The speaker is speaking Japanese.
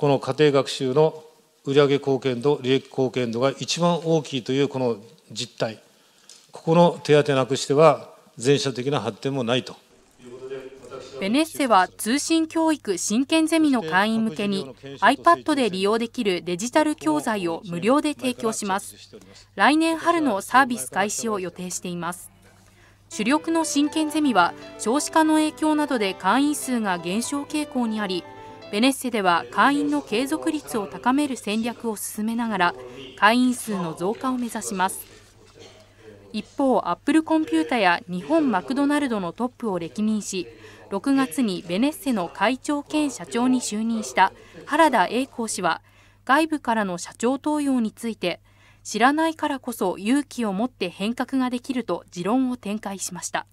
この家庭学習の売上貢献度、利益貢献度が一番大きいというこの実態、ここの手当なくしては、全社的な発展もないと。ベネッセは通信教育真剣ゼミの会員向けに iPad で利用できるデジタル教材を無料で提供します来年春のサービス開始を予定しています主力の真剣ゼミは少子化の影響などで会員数が減少傾向にありベネッセでは会員の継続率を高める戦略を進めながら会員数の増加を目指します一方アップルコンピュータや日本マクドナルドのトップを歴任し6月にベネッセの会長兼社長に就任した原田栄光氏は外部からの社長登用について知らないからこそ勇気を持って変革ができると持論を展開しました。